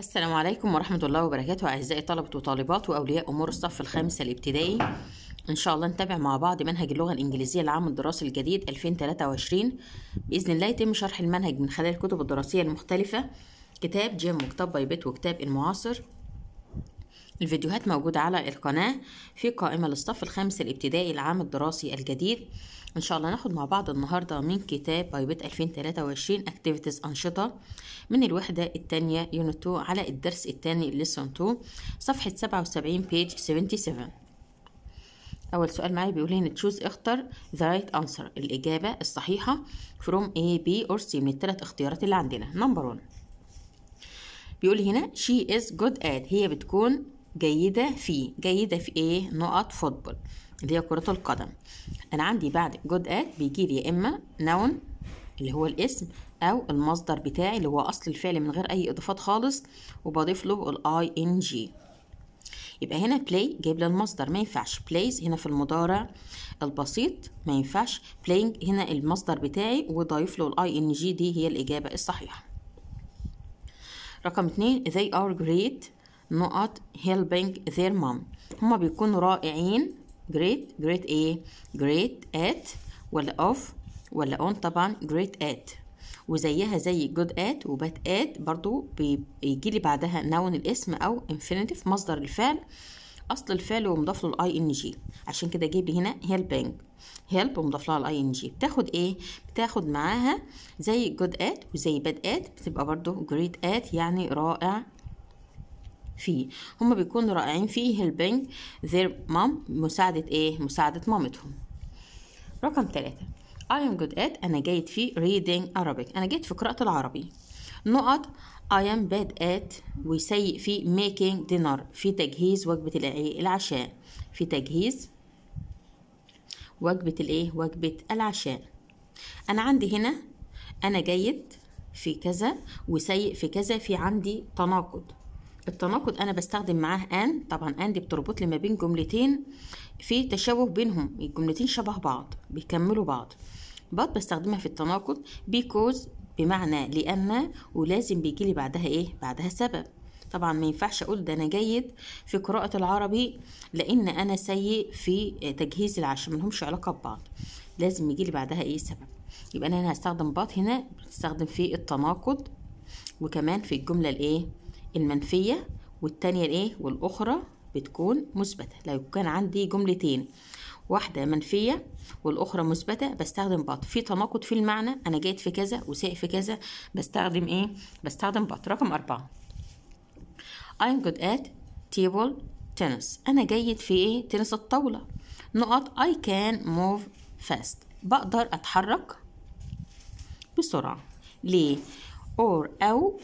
السلام عليكم ورحمة الله وبركاته أعزائي طلبة وطالبات وأولياء أمور الصف الخامس الابتدائي إن شاء الله نتابع مع بعض منهج اللغة الإنجليزية العام الدراسي الجديد 2023 بإذن الله يتم شرح المنهج من خلال الكتب الدراسية المختلفة كتاب جيم وكتاب باي بيت وكتاب المعاصر الفيديوهات موجودة على القناة في قائمة للصف الخامس الابتدائي العام الدراسي الجديد ان شاء الله ناخد مع بعض النهارده من كتاب بايبت 2023 اكتيفيتيز انشطه من الوحده الثانيه يونت 2 على الدرس الثاني ليسون 2 صفحه 77 بيج 77 اول سؤال معايا بيقول هنا تشوز اختر ذا رايت انسر الاجابه الصحيحه فروم اي بي اور سي من الثلاث اختيارات اللي عندنا نمبر 1 بيقول هنا شي از جود ات هي بتكون جيده في جيده في ايه نقط فوتبول اللي هي كرة القدم أنا عندي بعد جود آت بيجيب يا إما نون اللي هو الاسم أو المصدر بتاعي اللي هو أصل الفعل من غير أي إضافات خالص وبضيف له الآي إن جي يبقى هنا play جايب لي المصدر ما ينفعش plays هنا في المضارع البسيط ما ينفعش playing هنا المصدر بتاعي وضايف له الاي ان جي دي هي الاجابه الصحيحه رقم اتنين they are great not helping their mom هما بيكونوا رائعين جريت جريت ايه جريت ات ولا اوف ولا اون طبعا جريت ات وزيها زي جود ات وبات ات برضو بيجي لي بعدها نون الاسم او انفينيتيف مصدر الفعل اصل الفعل ومضاف له الاي ان جي عشان كده جيب هنا هيلبينج هيلب ومضاف لها الاي ان جي بتاخد ايه بتاخد معاها زي جود ات وزي باد ات بتبقى برضو جريت ات يعني رائع فيه هما بيكونوا رائعين فيه helping their mom مساعدة ايه مساعدة مامتهم رقم ثلاثة I am good at أنا جيد في reading Arabic أنا جيد في قراءة العربي نقط I am bad at وسيء في making dinner في تجهيز وجبة العشاء في تجهيز وجبة الايه وجبة العشاء أنا عندي هنا أنا جيد في كذا وسيء في كذا في عندي تناقض التناقض انا بستخدم معاه ان طبعا ان دي بتربط لي ما بين جملتين في تشابه بينهم الجملتين شبه بعض بيكملوا بعض بط بستخدمها في التناقض بيكوز بمعنى لان ولازم بيجي لي بعدها ايه بعدها سبب طبعا ما ينفعش اقول ده انا جيد في قراءه العربي لان انا سيء في تجهيز العشاء ملهمش علاقه ببعض لازم يجي لي بعدها ايه سبب يبقى انا هستخدم بط هنا بتستخدم في التناقض وكمان في الجمله الايه المنفية والتانية الايه والأخرى بتكون مثبتة لو كان عندي جملتين واحدة منفية والأخرى مثبتة بستخدم بط في تناقض في المعنى أنا جيت في كذا وساء في كذا بستخدم إيه بستخدم بط رقم أربعة I'm good at table tennis أنا جيد في إيه تنس الطاولة نقط I can move fast بقدر أتحرك بسرعة ليه or أو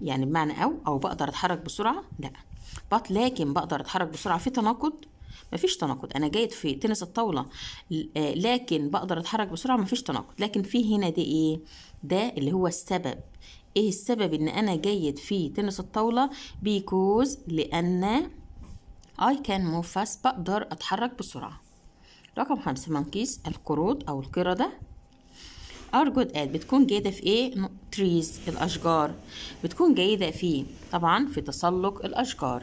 يعني بمعنى أو أو بقدر أتحرك بسرعة لأ بط لكن بقدر أتحرك بسرعة في تناقض مفيش تناقض أنا جيد في تنس الطاولة آه، لكن بقدر أتحرك بسرعة مفيش تناقض لكن في هنا ده إيه ده اللي هو السبب إيه السبب إن أنا جيد في تنس الطاولة بيكوز لأن I can move fast بقدر أتحرك بسرعة رقم خمسة منكيس القروض أو القردة are good at بتكون جيده في ايه trees الاشجار بتكون جيده في طبعا في تسلق الاشجار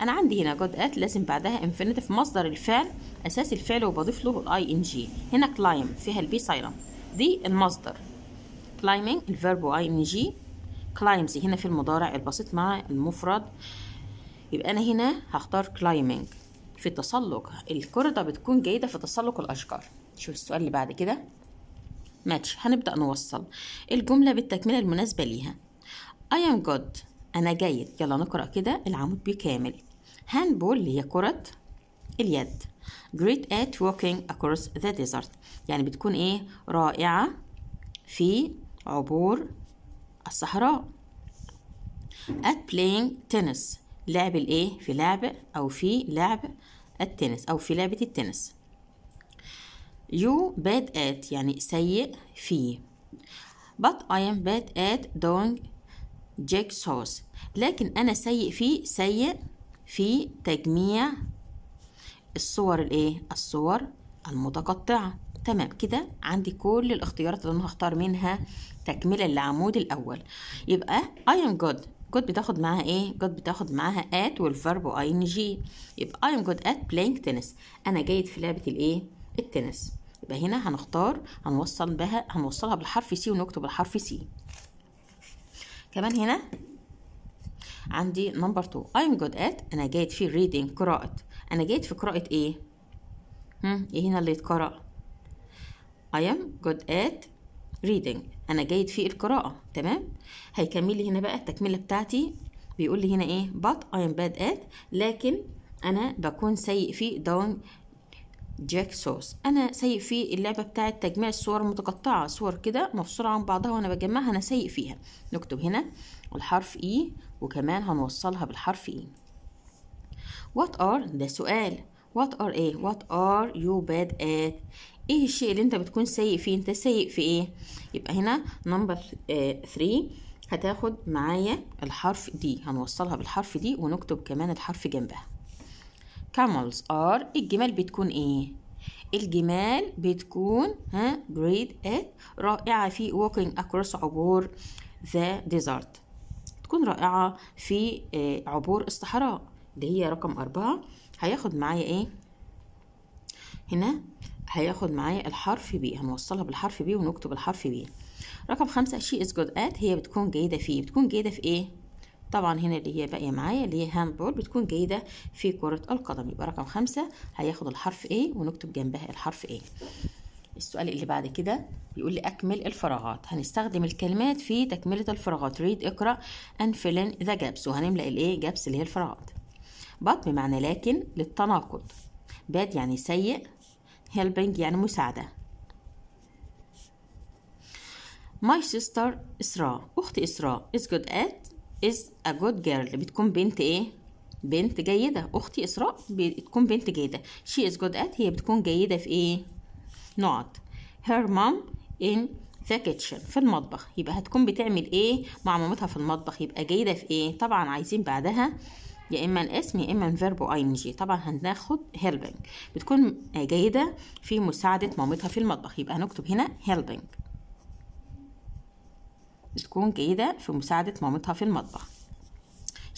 انا عندي هنا good at لازم بعدها infinitive مصدر الفعل اساس الفعل وبضيف له ال ing هنا climb فيها be silent دي المصدر climbing ال verb و ing climbs هنا في المضارع البسيط مع المفرد يبقى انا هنا هختار climbing في التسلق الكرة بتكون جيدة في تسلق الأشجار شوف السؤال اللي بعد كده ماتش هنبدأ نوصل الجملة بالتكملة المناسبة ليها I am good أنا جيد يلا نقرأ كده العمود بكامل بول اللي هي كرة اليد great at walking across the desert يعني بتكون ايه رائعة في عبور الصحراء at playing tennis لعب الايه في لعب او في لعب التنس او في لعبة التنس You bad at يعني سيء فيه but I am bad at doing jigsaws لكن أنا سيء في سيء في تجميع الصور الايه الصور المتقطعة تمام كده عندي كل الاختيارات اللي انا هختار منها تكملة للعمود الاول يبقى I am good good بتاخد معاها ايه good بتاخد معاها at ان ing يبقى I am good at playing tennis انا جيد في لعبة الايه التنس يبقى هنا هنختار هنوصل بها هنوصلها بالحرف سي ونكتب الحرف سي كمان هنا عندي نمبر 2 I'm good at انا جيد في reading قراءة انا جيد في قراءة ايه؟ هم ايه هنا اللي يتقرأ؟ I am good at reading انا جيد في القراءة تمام؟ هيكمل لي هنا بقى التكملة بتاعتي بيقول لي هنا ايه؟ but I am bad at لكن انا بكون سيء في doing جاك سوس انا سيء في اللعبه بتاعه تجميع الصور المتقطعه صور كده مفصوله عن بعضها وانا بجمعها انا سيء فيها نكتب هنا الحرف اي e وكمان هنوصلها بالحرف اي وات ار ده سؤال وات ار ايه وات ار يو باد ات ايه الشيء اللي انت بتكون سيء فيه انت سيء في ايه يبقى هنا نمبر 3 هتاخد معايا الحرف دي هنوصلها بالحرف دي ونكتب كمان الحرف جنبها camels are الجمال بتكون ايه الجمال بتكون ها great at رائعة في walking across عبور the desert تكون رائعة في آه، عبور الصحراء ده هي رقم أربعة هياخد معايا ايه هنا هياخد معايا الحرف بي هنوصلها بالحرف بي ونكتب الحرف بي رقم خمسة she is good at هي بتكون جيدة فيه بتكون جيدة في ايه طبعا هنا اللي هي باقيه معايا اللي هي هاند بول بتكون جيده في كره القدم يبقى رقم خمسة هياخد الحرف A ونكتب جنبها الحرف A السؤال اللي بعد كده بيقول لي اكمل الفراغات هنستخدم الكلمات في تكمله الفراغات ريد اقرا and fill in the gaps وهنملا الايه جابس اللي هي الفراغات بط بمعنى لكن للتناقض باد يعني سيء هيلبنج يعني مساعده ماي سيستر إسراء أختي إسراء is good at is a good girl بتكون بنت ايه بنت جيده اختي اسراء بتكون بنت جيده she is good at هي بتكون جيده في ايه not her mom in the kitchen في المطبخ يبقى هتكون بتعمل ايه مع مامتها في المطبخ يبقى جيده في ايه طبعا عايزين بعدها يا اما الاسم يا اما الفيرب اي ان جي طبعا هناخد هيلبنج بتكون جيده في مساعده مامتها في المطبخ يبقى هنكتب هنا هيلبنج بتكون جيده في مساعده مامتها في المطبخ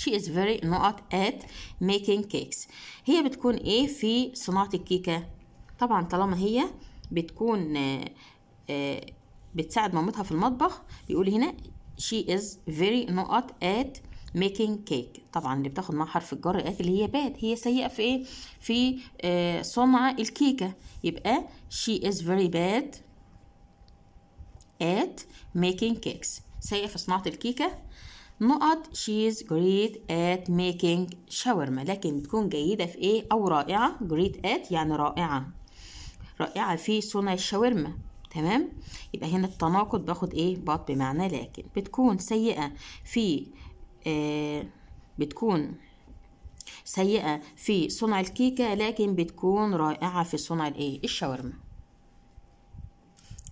she is very not at making cakes هي بتكون ايه في صناعة الكيكة طبعا طالما هي بتكون آه، آه، بتساعد مامتها في المطبخ بيقول هنا she is very not at making cake طبعا اللي بتاخد مع حرف الجر at اللي هي باد هي سيئة في ايه في آه، صنع الكيكة يبقى she is very bad at making cakes سيئة في صناعة الكيكة نقط she's great at making شاورما لكن بتكون جيدة في ايه او رائعة great at يعني رائعة رائعة في صنع الشاورما تمام يبقى هنا التناقض باخد ايه بط بمعنى لكن بتكون سيئة في آه بتكون سيئة في صنع الكيكة لكن بتكون رائعة في صنع الايه الشاورما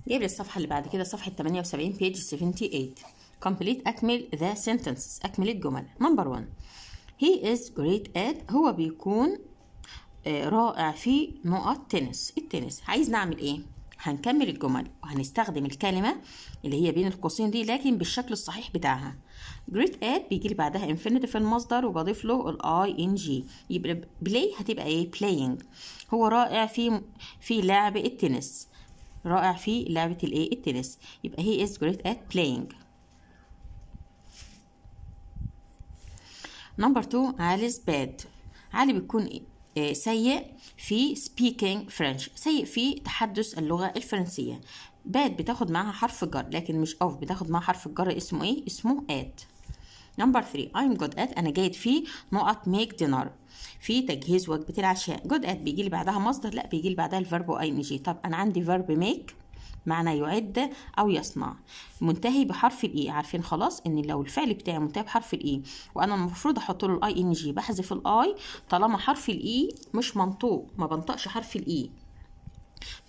جيب لي الصفحة اللي بعد كده صفحة 78 بيج 78 complete أكمل the sentences أكمل الجمل نمبر 1 he is great at هو بيكون آه، رائع في نقط تنس التنس عايز نعمل ايه هنكمل الجمل وهنستخدم الكلمة اللي هي بين القوسين دي لكن بالشكل الصحيح بتاعها great at بيجي لي بعدها infinitive في المصدر وبضيف له ال ing يبقى play هتبقى ايه playing هو رائع في في لعب التنس رائع في لعبة الايه التنس يبقى he is great at playing نمبر 2 عالي باد عالي بيكون آه، سيء في speaking French سيء في تحدث اللغة الفرنسية باد بتاخد معاها حرف جر لكن مش اوف بتاخد معاها حرف الجر اسمه ايه اسمه ات نمبر 3 I'm good at أنا جيد في نقط make dinner في تجهيز وجبة العشاء good at بيجي لي بعدها مصدر لا بيجي لي بعدها الفيرب واي ان جي طب أنا عندي فيرب make معنى يعد أو يصنع منتهي بحرف الإي e. عارفين خلاص إن لو الفعل بتاعي منتهي بحرف الإي e. وأنا المفروض أحط له الأي إن جي بحذف الأي طالما حرف الإي e مش منطوق ما بنطقش حرف الإي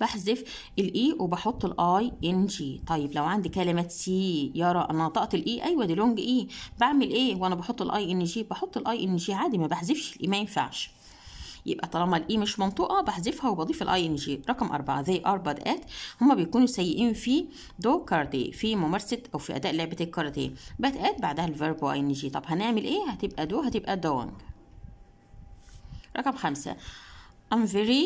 بحذف الاي وبحط الاي ان جي طيب لو عندي كلمه سي يرى انا نطقت الاي ايوه دي لونج اي بعمل ايه وانا بحط الاي ان جي بحط الاي ان جي عادي ما بحذفش الاي ما ينفعش يبقى طالما الاي مش منطوقه بحذفها وبضيف الاي ان جي رقم أربعة زي ار باد ات هما بيكونوا سيئين في دو كاردي في ممارسه او في اداء لعبه الكارديه bad ات بعدها الفيرب واي ان جي طب هنعمل ايه هتبقى دو هتبقى دونج رقم خمسة I'm very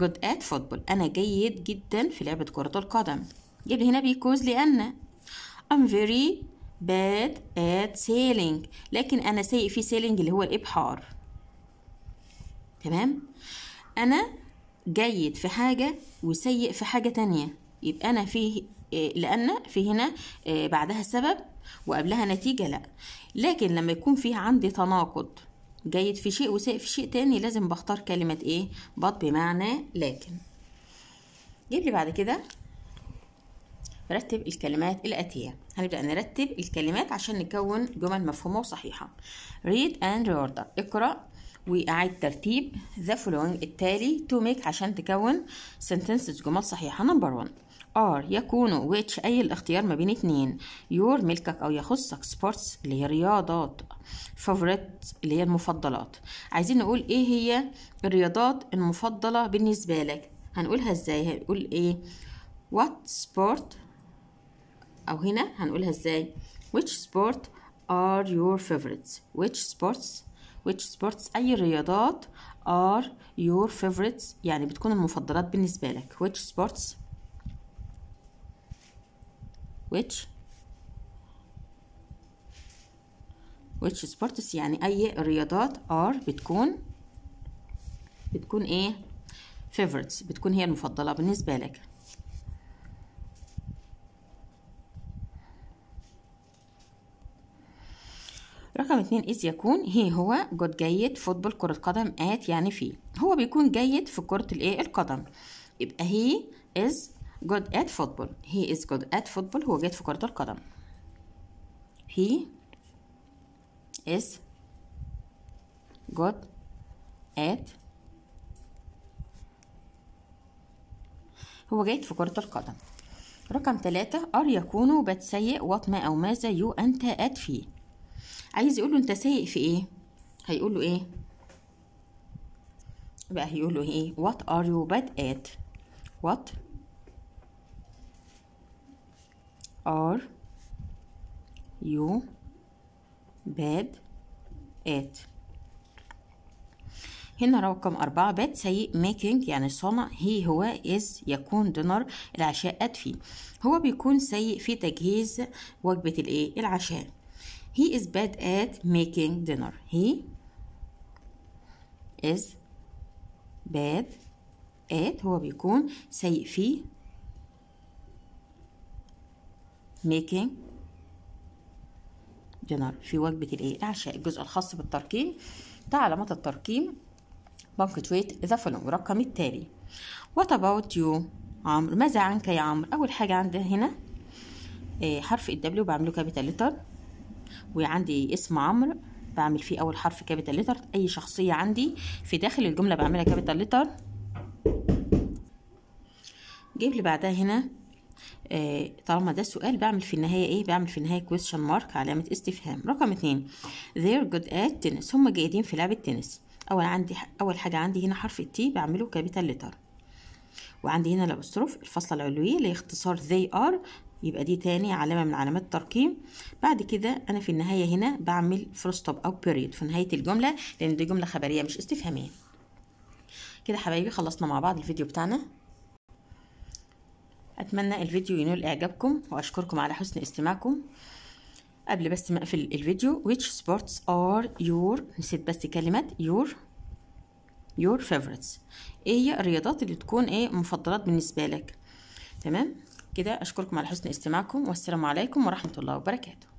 good at football أنا جيد جدا في لعبة كرة القدم جيب لي هنا بيكوز لأن I'm very bad at sailing لكن أنا سيء في sailing اللي هو الإبحار تمام انا جيد في حاجه وسيء في حاجه تانية يبقى انا فيه آه، لان في هنا آه، بعدها سبب وقبلها نتيجه لا لكن لما يكون فيه عندي تناقض جيد في شيء وسيء في شيء تاني لازم بختار كلمه ايه بط بمعنى لكن جيب لي بعد كده رتب الكلمات الآتية هنبدأ نرتب الكلمات عشان نكون جمل مفهومة وصحيحة read and reorder اقرأ وإعادة ترتيب the following التالي to make عشان تكون sentences جمل صحيحة number one ار يكون which أي الاختيار ما بين اتنين your ملكك أو يخصك sports اللي هي رياضات favorite اللي هي المفضلات عايزين نقول إيه هي الرياضات المفضلة بالنسبة لك هنقولها إزاي هنقول إيه what sport أو هنا هنقولها إزاي which sport are your favorites which sports which sports أي رياضات are your favorites يعني بتكون المفضلات بالنسبة لك which sports which which sports يعني أي رياضات are بتكون بتكون إيه favorites بتكون هي المفضلة بالنسبة لك رقم اتنين إذ يكون هي هو جود جيد فوتبول كرة قدم آت يعني في هو بيكون جيد في كرة الإيه القدم يبقى هي إز جود آت فوتبول هي إز جود آت فوتبول هو جيد في كرة القدم هي إز جود آت هو جيد في كرة القدم رقم ثلاثة أر يكون بات سيء وات ما أو ماذا يو أنت آت فيه عايز يقول له انت سايق في ايه هيقول له ايه بقى هيقول له ايه what are you bad at what are you bad at هنا رقم أربعة بات سيء ميكينج يعني صنع هي هو إز يكون دينر العشاء فيه هو بيكون سيء في تجهيز وجبة الإيه العشاء He is bad at making dinner. He is bad at هو بيكون سيء في making dinner في وجبة الايه العشاء الجزء الخاص بالتركيب ده علامات التركيب punctuate the following رقم التالي what about you عمرو ماذا عنك يا عمرو اول حاجة عندنا هنا آه، حرف الدبليو بعمله كابيتال لتر وعندي اسم عمرو بعمل فيه اول حرف كابيتال لتر اي شخصيه عندي في داخل الجمله بعملها كابيتال لتر جيب لي بعدها هنا آه طالما ده السؤال بعمل في النهايه ايه بعمل في النهايه كويشن مارك علامه استفهام رقم اتنين they're good at tennis هم جيدين في لعب التنس اول عندي اول حاجه عندي هنا حرف التي بعمله كابيتال لتر وعندي هنا الابستروف الفصل العلوي لاختصار they are يبقى دي تاني علامة من علامات الترقيم بعد كده أنا في النهاية هنا بعمل ستوب أو بيريود في نهاية الجملة لأن دي جملة خبرية مش استفهامية كده حبايبي خلصنا مع بعض الفيديو بتاعنا أتمنى الفيديو ينول إعجابكم وأشكركم على حسن استماعكم قبل بس ما أقفل الفيديو which sports are your نسيت بس كلمة your your favorites ايه هي الرياضات اللي تكون ايه مفضلات بالنسبة لك تمام كده أشكركم على حسن استماعكم والسلام عليكم ورحمة الله وبركاته